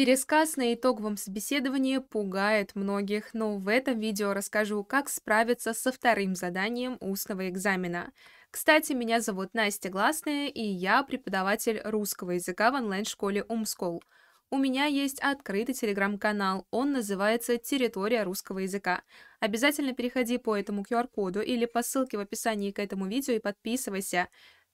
Пересказ на итоговом собеседовании пугает многих, но в этом видео расскажу, как справиться со вторым заданием устного экзамена. Кстати, меня зовут Настя Гласная, и я преподаватель русского языка в онлайн-школе Умскол. У меня есть открытый телеграм-канал, он называется «Территория русского языка». Обязательно переходи по этому QR-коду или по ссылке в описании к этому видео и подписывайся.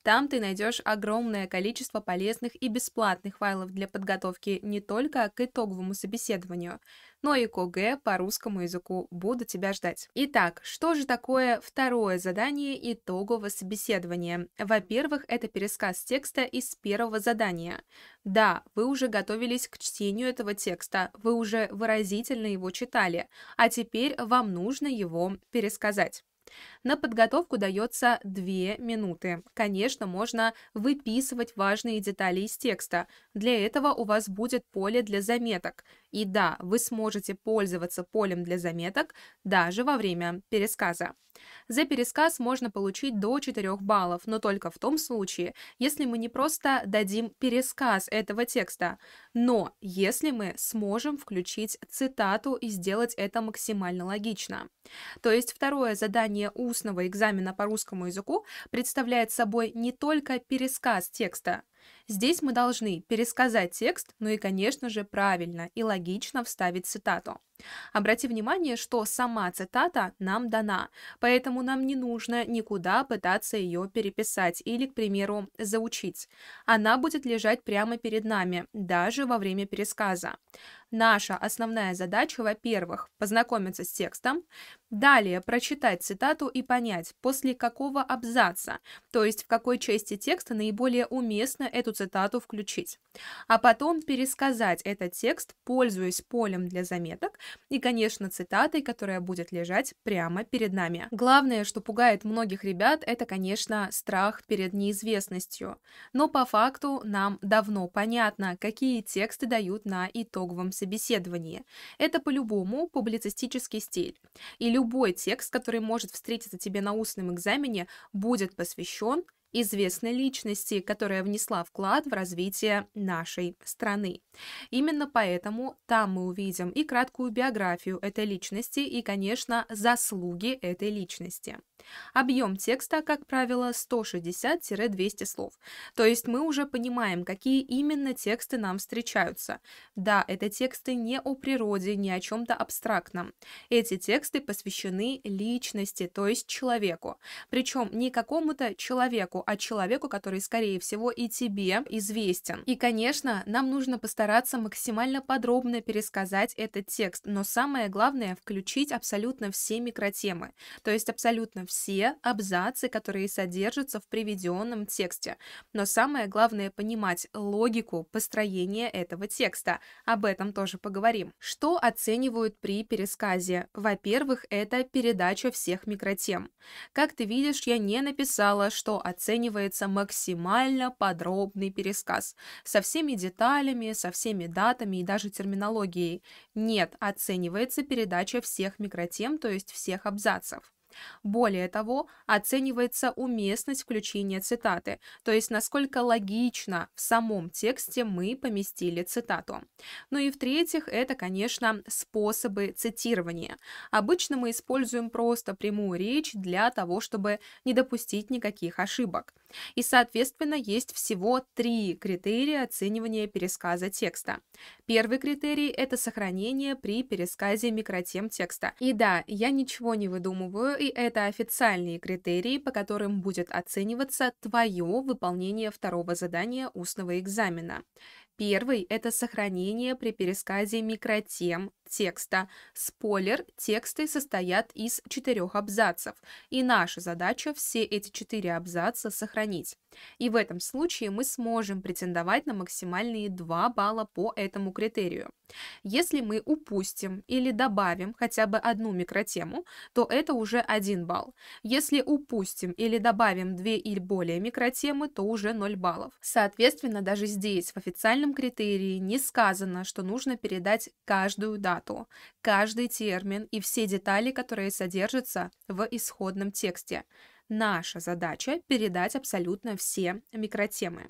Там ты найдешь огромное количество полезных и бесплатных файлов для подготовки не только к итоговому собеседованию, но и к ОГЭ по русскому языку. Буду тебя ждать. Итак, что же такое второе задание итогового собеседования? Во-первых, это пересказ текста из первого задания. Да, вы уже готовились к чтению этого текста, вы уже выразительно его читали, а теперь вам нужно его пересказать. На подготовку дается 2 минуты. Конечно, можно выписывать важные детали из текста. Для этого у вас будет поле для заметок. И да, вы сможете пользоваться полем для заметок даже во время пересказа. За пересказ можно получить до 4 баллов, но только в том случае, если мы не просто дадим пересказ этого текста, но если мы сможем включить цитату и сделать это максимально логично. То есть второе задание у устного экзамена по русскому языку представляет собой не только пересказ текста, Здесь мы должны пересказать текст, ну и, конечно же, правильно и логично вставить цитату. Обрати внимание, что сама цитата нам дана, поэтому нам не нужно никуда пытаться ее переписать или, к примеру, заучить. Она будет лежать прямо перед нами, даже во время пересказа. Наша основная задача, во-первых, познакомиться с текстом, далее прочитать цитату и понять, после какого абзаца, то есть в какой части текста наиболее уместно эту цитату включить. А потом пересказать этот текст, пользуясь полем для заметок и, конечно, цитатой, которая будет лежать прямо перед нами. Главное, что пугает многих ребят, это, конечно, страх перед неизвестностью. Но по факту нам давно понятно, какие тексты дают на итоговом собеседовании. Это по-любому публицистический стиль. И любой текст, который может встретиться тебе на устном экзамене, будет посвящен известной личности, которая внесла вклад в развитие нашей страны. Именно поэтому там мы увидим и краткую биографию этой личности, и, конечно, заслуги этой личности. Объем текста, как правило, 160-200 слов. То есть мы уже понимаем, какие именно тексты нам встречаются. Да, это тексты не о природе, не о чем-то абстрактном. Эти тексты посвящены личности, то есть человеку. Причем не какому-то человеку, а человеку, который, скорее всего, и тебе известен. И, конечно, нам нужно постараться максимально подробно пересказать этот текст, но самое главное — включить абсолютно все микротемы, то есть абсолютно все абзацы, которые содержатся в приведенном тексте. Но самое главное — понимать логику построения этого текста. Об этом тоже поговорим. Что оценивают при пересказе? Во-первых, это передача всех микротем. Как ты видишь, я не написала, что оценивают оценивается максимально подробный пересказ со всеми деталями, со всеми датами и даже терминологией. Нет, оценивается передача всех микротем, то есть всех абзацев. Более того, оценивается уместность включения цитаты, то есть насколько логично в самом тексте мы поместили цитату. Ну и в-третьих, это, конечно, способы цитирования. Обычно мы используем просто прямую речь для того, чтобы не допустить никаких ошибок. И, соответственно, есть всего три критерия оценивания пересказа текста. Первый критерий — это сохранение при пересказе микротем текста. И да, я ничего не выдумываю, и это официальные критерии, по которым будет оцениваться твое выполнение второго задания устного экзамена. Первый – это сохранение при пересказе микротем текста. Спойлер, тексты состоят из четырех абзацев, и наша задача все эти четыре абзаца сохранить. И в этом случае мы сможем претендовать на максимальные 2 балла по этому критерию. Если мы упустим или добавим хотя бы одну микротему, то это уже 1 балл. Если упустим или добавим 2 или более микротемы, то уже 0 баллов. Соответственно, даже здесь в официальном критерии не сказано, что нужно передать каждую дату, каждый термин и все детали, которые содержатся в исходном тексте наша задача передать абсолютно все микротемы.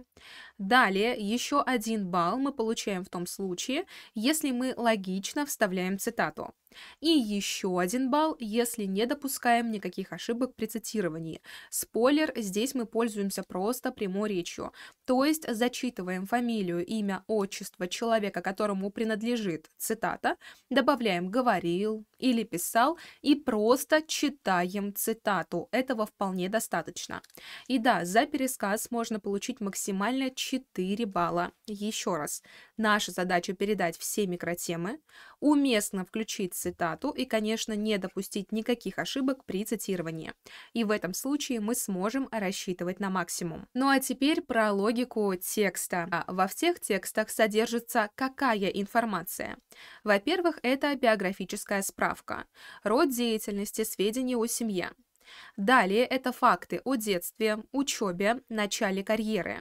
Далее еще один балл мы получаем в том случае, если мы логично вставляем цитату. И еще один балл, если не допускаем никаких ошибок при цитировании. Спойлер, здесь мы пользуемся просто прямой речью, то есть зачитываем фамилию, имя, отчество человека, которому принадлежит цитата, добавляем «говорил» или «писал» и просто читаем цитату. Этого вполне достаточно. И да, за пересказ можно получить максимально 4 балла. Еще раз, наша задача передать все микротемы, уместно включить цитату и, конечно, не допустить никаких ошибок при цитировании. И в этом случае мы сможем рассчитывать на максимум. Ну а теперь про логику текста. А во всех текстах содержится какая информация? Во-первых, это биографическая справка, род деятельности, сведения о семье. Далее это факты о детстве, учебе, начале карьеры.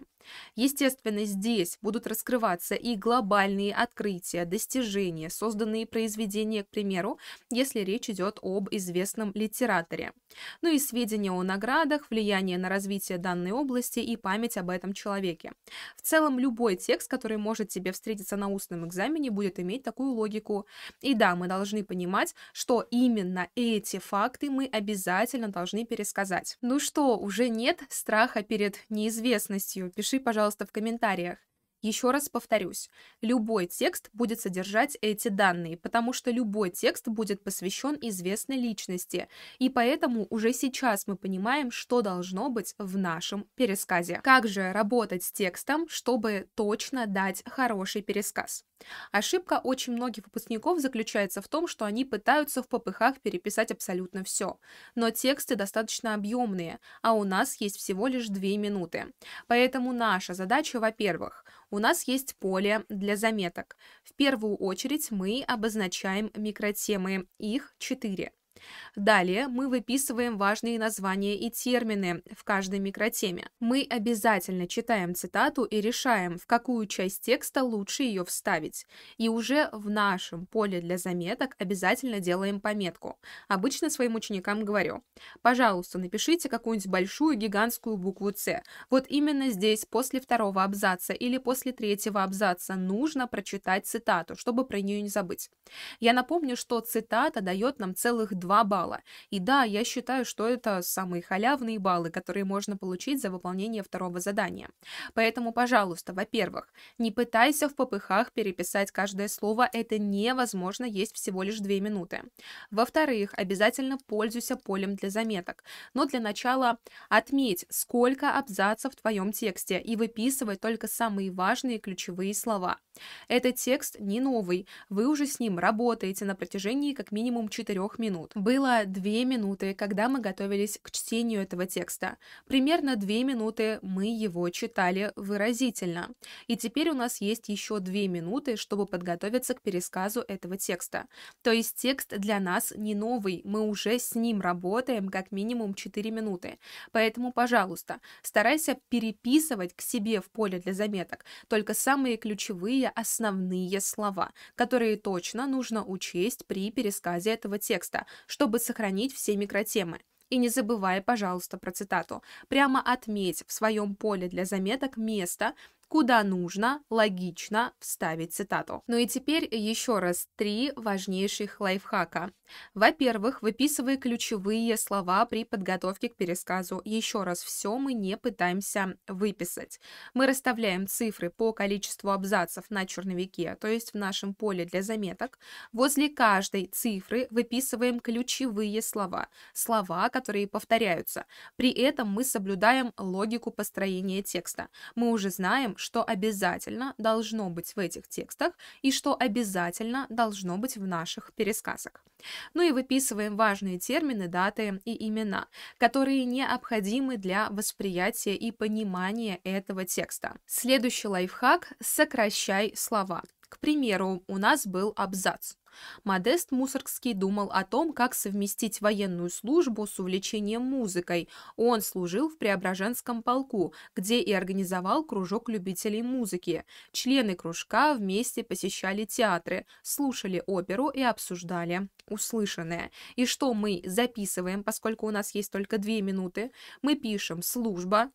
Естественно, здесь будут раскрываться и глобальные открытия, достижения, созданные произведения, к примеру, если речь идет об известном литераторе. Ну и сведения о наградах, влияние на развитие данной области и память об этом человеке. В целом, любой текст, который может тебе встретиться на устном экзамене, будет иметь такую логику. И да, мы должны понимать, что именно эти факты мы обязательно должны пересказать. Ну что, уже нет страха перед неизвестностью? Пиши напиши, пожалуйста, в комментариях. Еще раз повторюсь, любой текст будет содержать эти данные, потому что любой текст будет посвящен известной личности, и поэтому уже сейчас мы понимаем, что должно быть в нашем пересказе. Как же работать с текстом, чтобы точно дать хороший пересказ? Ошибка очень многих выпускников заключается в том, что они пытаются в попыхах переписать абсолютно все. Но тексты достаточно объемные, а у нас есть всего лишь две минуты. Поэтому наша задача, во-первых, у нас есть поле для заметок. В первую очередь мы обозначаем микротемы, их четыре. Далее мы выписываем важные названия и термины в каждой микротеме. Мы обязательно читаем цитату и решаем, в какую часть текста лучше ее вставить. И уже в нашем поле для заметок обязательно делаем пометку. Обычно своим ученикам говорю, пожалуйста, напишите какую-нибудь большую гигантскую букву «С». Вот именно здесь, после второго абзаца или после третьего абзаца, нужно прочитать цитату, чтобы про нее не забыть. Я напомню, что цитата дает нам целых два 2 балла. И да, я считаю, что это самые халявные баллы, которые можно получить за выполнение второго задания. Поэтому, пожалуйста, во-первых, не пытайся в попыхах переписать каждое слово, это невозможно, есть всего лишь 2 минуты. Во-вторых, обязательно пользуйся полем для заметок. Но для начала отметь, сколько абзацев в твоем тексте и выписывай только самые важные ключевые слова. Этот текст не новый, вы уже с ним работаете на протяжении как минимум 4 минут было две минуты, когда мы готовились к чтению этого текста. Примерно две минуты мы его читали выразительно. И теперь у нас есть еще две минуты, чтобы подготовиться к пересказу этого текста. То есть текст для нас не новый, мы уже с ним работаем как минимум 4 минуты. Поэтому, пожалуйста, старайся переписывать к себе в поле для заметок только самые ключевые основные слова, которые точно нужно учесть при пересказе этого текста, чтобы сохранить все микротемы. И не забывай, пожалуйста, про цитату. Прямо отметь в своем поле для заметок место, куда нужно логично вставить цитату. Ну и теперь еще раз три важнейших лайфхака. Во-первых, выписывая ключевые слова при подготовке к пересказу. Еще раз, все мы не пытаемся выписать. Мы расставляем цифры по количеству абзацев на черновике, то есть в нашем поле для заметок. Возле каждой цифры выписываем ключевые слова, слова, которые повторяются. При этом мы соблюдаем логику построения текста. Мы уже знаем, что обязательно должно быть в этих текстах и что обязательно должно быть в наших пересказах. Ну и выписываем важные термины, даты и имена, которые необходимы для восприятия и понимания этого текста. Следующий лайфхак – сокращай слова. К примеру, у нас был абзац. Модест Мусоргский думал о том, как совместить военную службу с увлечением музыкой. Он служил в Преображенском полку, где и организовал кружок любителей музыки. Члены кружка вместе посещали театры, слушали оперу и обсуждали услышанное. И что мы записываем, поскольку у нас есть только две минуты? Мы пишем «служба»,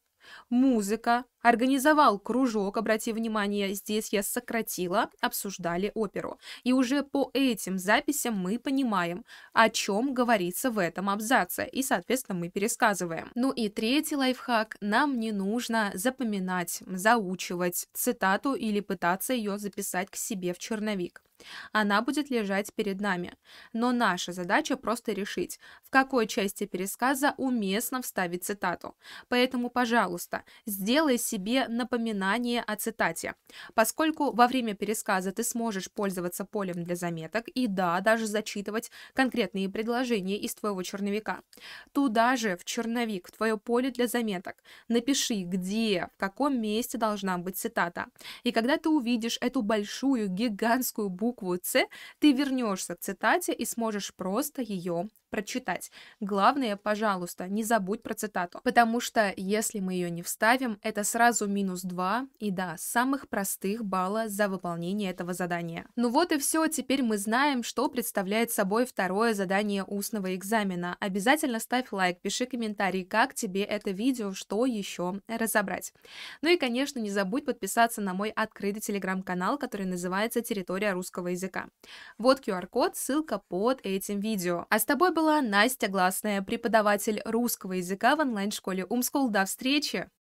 музыка, организовал кружок, обрати внимание, здесь я сократила, обсуждали оперу. И уже по этим записям мы понимаем, о чем говорится в этом абзаце, и, соответственно, мы пересказываем. Ну и третий лайфхак, нам не нужно запоминать, заучивать цитату или пытаться ее записать к себе в черновик. Она будет лежать перед нами. Но наша задача просто решить, в какой части пересказа уместно вставить цитату. Поэтому, пожалуйста, сделай себе напоминание о цитате. Поскольку во время пересказа ты сможешь пользоваться полем для заметок и, да, даже зачитывать конкретные предложения из твоего черновика. Туда же, в черновик, в твое поле для заметок, напиши, где, в каком месте должна быть цитата. И когда ты увидишь эту большую, гигантскую букву, букву С, ты вернешься к цитате и сможешь просто ее прочитать. Главное, пожалуйста, не забудь про цитату, потому что если мы ее не вставим, это сразу минус 2 и да, самых простых балла за выполнение этого задания. Ну вот и все, теперь мы знаем, что представляет собой второе задание устного экзамена. Обязательно ставь лайк, пиши комментарий, как тебе это видео, что еще разобрать. Ну и, конечно, не забудь подписаться на мой открытый телеграм-канал, который называется «Территория русского языка». Вот QR-код, ссылка под этим видео. А с тобой был была Настя Гласная, преподаватель русского языка в онлайн-школе Умскул. До встречи!